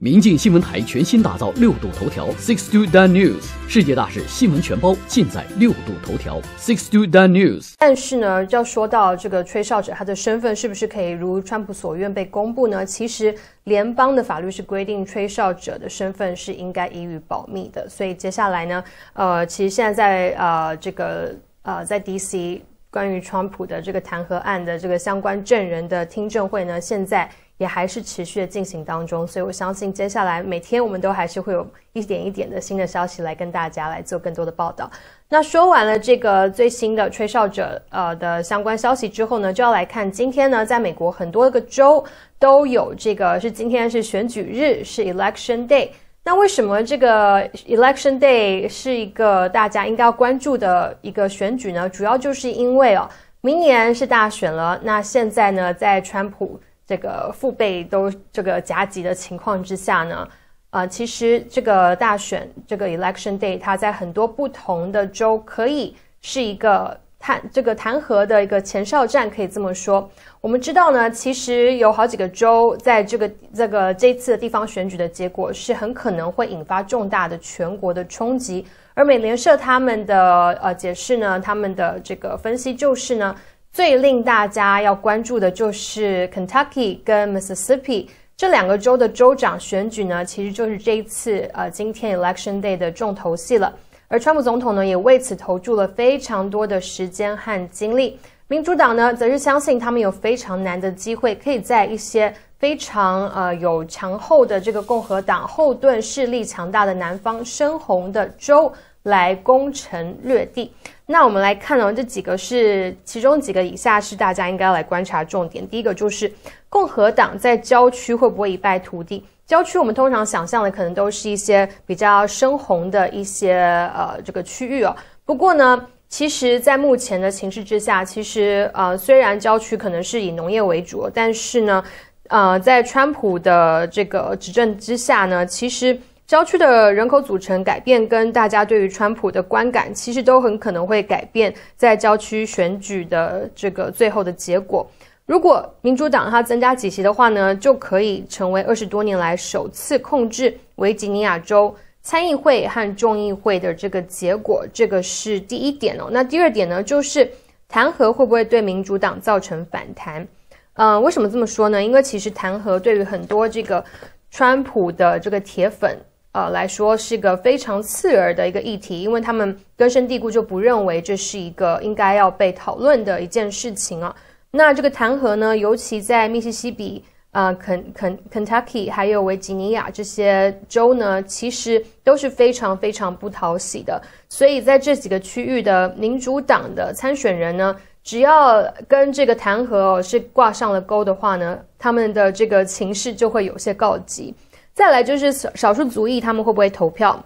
明镜新闻台全新打造六度头条 Six Two Dan News，世界大事新闻全包，尽在六度头条 Six Two Dan News。但是呢，要说到这个吹哨者，他的身份是不是可以如川普所愿被公布呢？其实，联邦的法律是规定吹哨者的身份是应该予以保密的。所以接下来呢，呃，其实现在在呃这个呃在 DC 关于川普的这个弹劾案的这个相关证人的听证会呢，现在。也还是持续的进行当中，所以我相信接下来每天我们都还是会有一点一点的新的消息来跟大家来做更多的报道。那说完了这个最新的吹哨者呃的相关消息之后呢，就要来看今天呢，在美国很多个州都有这个是今天是选举日，是 Election Day。那为什么这个 Election Day 是一个大家应该要关注的一个选举呢？主要就是因为哦，明年是大选了。那现在呢，在川普。这个父辈都这个夹击的情况之下呢，啊，其实这个大选这个 election day，它在很多不同的州可以是一个弹这个弹劾的一个前哨战，可以这么说。我们知道呢，其实有好几个州在这个这个这次的地方选举的结果是很可能会引发重大的全国的冲击。而美联社他们的呃解释呢，他们的这个分析就是呢。最令大家要关注的就是 Kentucky 跟 Mississippi 这两个州的州长选举呢，其实就是这一次呃今天 Election Day 的重头戏了。而川普总统呢也为此投注了非常多的时间和精力。民主党呢则是相信他们有非常难的机会，可以在一些非常呃有强厚的这个共和党后盾、势力强大的南方深红的州。来攻城略地。那我们来看呢，这几个是其中几个，以下是大家应该来观察重点。第一个就是共和党在郊区会不会一败涂地？郊区我们通常想象的可能都是一些比较深红的一些呃这个区域哦。不过呢，其实，在目前的形势之下，其实呃虽然郊区可能是以农业为主，但是呢，呃在川普的这个执政之下呢，其实。郊区的人口组成改变跟大家对于川普的观感，其实都很可能会改变在郊区选举的这个最后的结果。如果民主党它增加几席的话呢，就可以成为二十多年来首次控制维吉尼亚州参议会和众议会的这个结果。这个是第一点哦。那第二点呢，就是弹劾会不会对民主党造成反弹？嗯，为什么这么说呢？因为其实弹劾对于很多这个川普的这个铁粉。呃来说是个非常刺耳的一个议题，因为他们根深蒂固就不认为这是一个应该要被讨论的一件事情啊。那这个弹劾呢，尤其在密西西比啊、肯肯、Kentucky 还有维吉尼亚这些州呢，其实都是非常非常不讨喜的。所以在这几个区域的民主党的参选人呢，只要跟这个弹劾哦是挂上了钩的话呢，他们的这个情势就会有些告急。再来就是少少数族裔，他们会不会投票？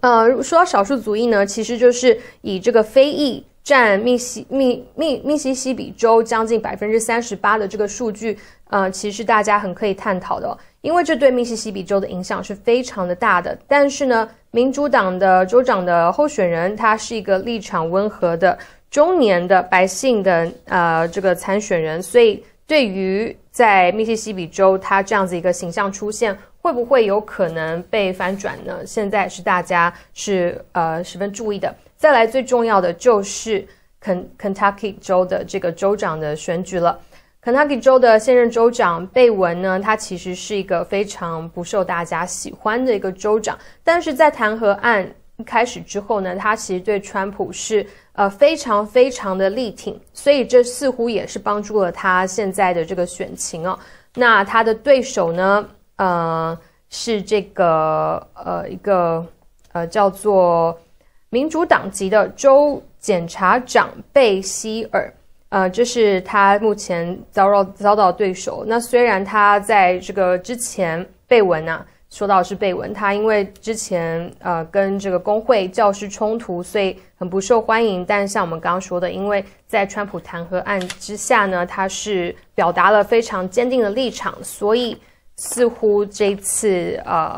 呃，说到少数族裔呢，其实就是以这个非裔占密西密密密西西比州将近百分之三十八的这个数据，呃，其实大家很可以探讨的，因为这对密西西比州的影响是非常的大的。但是呢，民主党的州长的候选人他是一个立场温和的中年的白姓的呃这个参选人，所以对于在密西西比州他这样子一个形象出现。会不会有可能被翻转呢？现在是大家是呃十分注意的。再来最重要的就是肯肯塔基州的这个州长的选举了。肯塔基州的现任州长贝文呢，他其实是一个非常不受大家喜欢的一个州长，但是在弹劾案开始之后呢，他其实对川普是呃非常非常的力挺，所以这似乎也是帮助了他现在的这个选情哦。那他的对手呢？呃，是这个呃一个呃叫做民主党籍的州检察长贝希尔，呃，这是他目前遭到遭到对手。那虽然他在这个之前贝文呐，说到是贝文，他因为之前呃跟这个工会教师冲突，所以很不受欢迎。但像我们刚刚说的，因为在川普弹劾案之下呢，他是表达了非常坚定的立场，所以。似乎这次呃，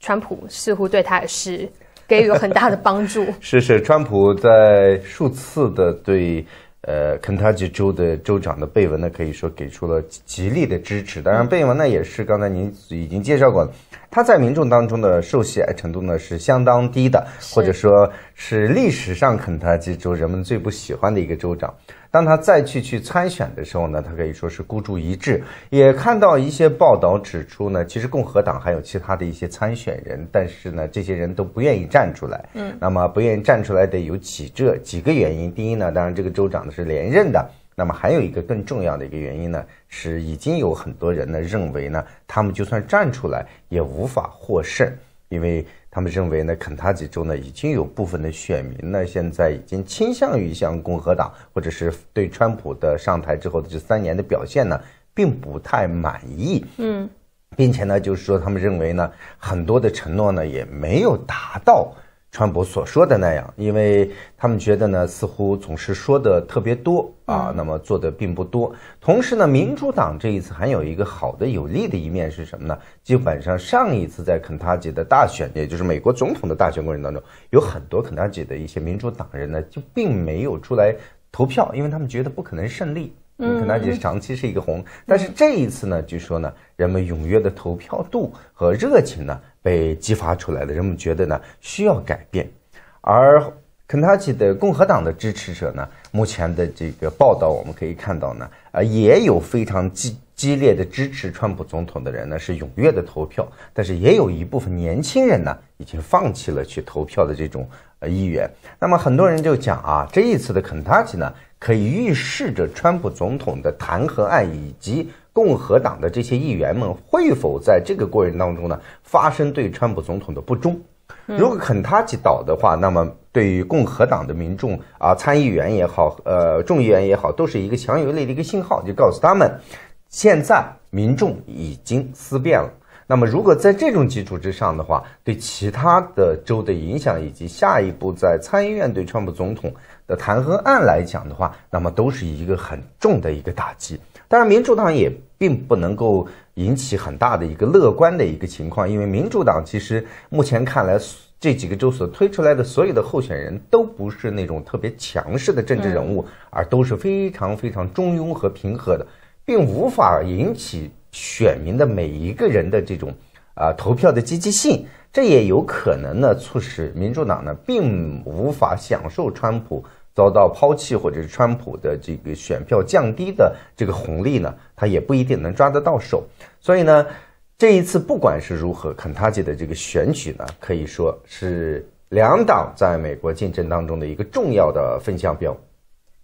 川普似乎对他也是给予很大的帮助。是是，川普在数次的对呃肯塔基州的州长的贝文呢，可以说给出了极力的支持。当然，贝文呢也是刚才您已经介绍过了，他在民众当中的受喜爱程度呢是相当低的，或者说。是历史上肯塔基州人们最不喜欢的一个州长。当他再去去参选的时候呢，他可以说是孤注一掷。也看到一些报道指出呢，其实共和党还有其他的一些参选人，但是呢，这些人都不愿意站出来。嗯，那么不愿意站出来的有几这几个原因。第一呢，当然这个州长呢是连任的。那么还有一个更重要的一个原因呢，是已经有很多人呢认为呢，他们就算站出来也无法获胜。因为他们认为呢，肯塔基州呢已经有部分的选民呢，现在已经倾向于向共和党，或者是对川普的上台之后的这三年的表现呢，并不太满意。嗯，并且呢，就是说他们认为呢，很多的承诺呢也没有达到。川普所说的那样，因为他们觉得呢，似乎总是说的特别多啊，那么做的并不多。同时呢，民主党这一次还有一个好的有利的一面是什么呢？基本上上一次在肯塔基的大选，也就是美国总统的大选过程当中，有很多肯塔基的一些民主党人呢，就并没有出来投票，因为他们觉得不可能胜利。肯塔基长期是一个红，但是这一次呢，据说呢，人们踊跃的投票度和热情呢。被激发出来的，人们觉得呢需要改变，而肯塔基的共和党的支持者呢。目前的这个报道，我们可以看到呢，啊，也有非常激激烈的支持川普总统的人呢，是踊跃的投票，但是也有一部分年轻人呢，已经放弃了去投票的这种呃意愿。那么很多人就讲啊，这一次的肯塔基呢，可以预示着川普总统的弹劾案，以及共和党的这些议员们会否在这个过程当中呢，发生对川普总统的不忠。如果肯塔基倒的话，那么对于共和党的民众啊，参议员也好，呃，众议员也好，都是一个强有力的一个信号，就告诉他们，现在民众已经思变了。那么如果在这种基础之上的话，对其他的州的影响以及下一步在参议院对川普总统的弹劾案来讲的话，那么都是一个很重的一个打击。当然，民主党也并不能够。引起很大的一个乐观的一个情况，因为民主党其实目前看来，这几个州所推出来的所有的候选人都不是那种特别强势的政治人物，而都是非常非常中庸和平和的，并无法引起选民的每一个人的这种啊投票的积极性。这也有可能呢，促使民主党呢并无法享受川普。遭到抛弃，或者是川普的这个选票降低的这个红利呢，他也不一定能抓得到手。所以呢，这一次不管是如何，肯塔基的这个选举呢，可以说是两党在美国竞争当中的一个重要的分项标。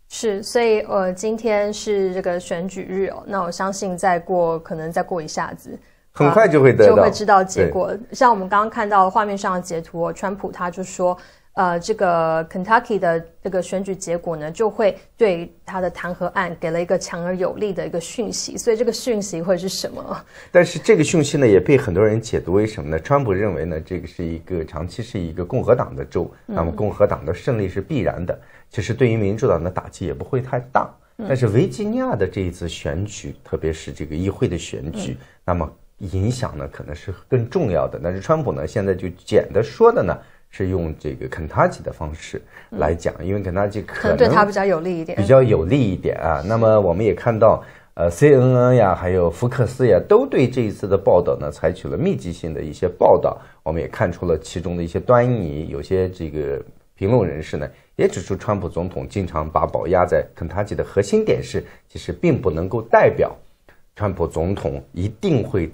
是，所以呃，今天是这个选举日哦，那我相信再过可能再过一下子，很快就会得就会知道结果。像我们刚刚看到画面上的截图，川普他就说。呃，这个 Kentucky 的这个选举结果呢，就会对他的弹劾案给了一个强而有力的一个讯息，所以这个讯息会是什么？但是这个讯息呢，也被很多人解读为什么呢？川普认为呢，这个是一个长期是一个共和党的州，那么共和党的胜利是必然的，其实对于民主党的打击也不会太大。但是维吉尼亚的这一次选举，特别是这个议会的选举，那么影响呢可能是更重要的。但是川普呢，现在就简的说的呢。是用这个肯塔基的方式来讲，因为肯塔基可能对他比较有利一点，比较有利一点啊。那么我们也看到，呃，CNN 呀，还有福克斯呀，都对这一次的报道呢采取了密集性的一些报道。我们也看出了其中的一些端倪，有些这个评论人士呢也指出，川普总统经常把宝压在肯塔基的核心点是，其实并不能够代表川普总统一定会。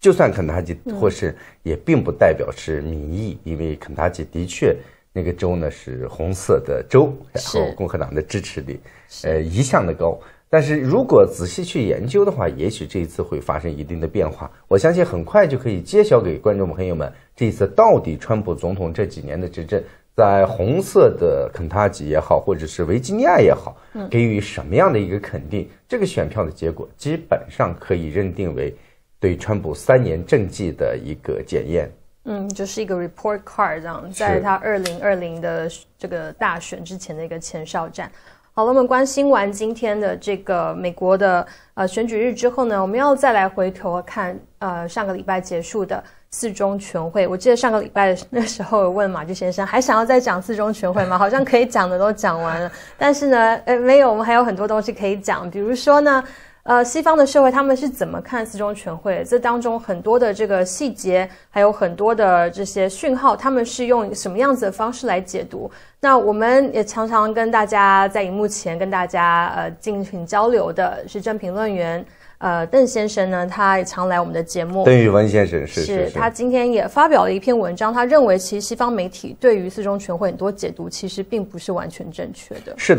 就算肯塔基获胜，也并不代表是民意，因为肯塔基的确那个州呢是红色的州，然后共和党的支持率呃一向的高。但是如果仔细去研究的话，也许这一次会发生一定的变化。我相信很快就可以揭晓给观众朋友们，这一次到底川普总统这几年的执政，在红色的肯塔基也好，或者是维吉尼亚也好，给予什么样的一个肯定？这个选票的结果基本上可以认定为。对川普三年政绩的一个检验，嗯，就是一个 report card，这样，在他二零二零的这个大选之前的一个前哨战。好了，我们关心完今天的这个美国的呃选举日之后呢，我们要再来回头看呃上个礼拜结束的四中全会。我记得上个礼拜那时候 问马俊先生，还想要再讲四中全会吗？好像可以讲的都讲完了，但是呢，呃，没有，我们还有很多东西可以讲，比如说呢。呃，西方的社会他们是怎么看四中全会？这当中很多的这个细节，还有很多的这些讯号，他们是用什么样子的方式来解读？那我们也常常跟大家在荧幕前跟大家呃进行交流的时政评论员呃邓先生呢，他也常来我们的节目。邓宇文先生是是他今天也发表了一篇文章，他认为其实西方媒体对于四中全会很多解读其实并不是完全正确的。是的。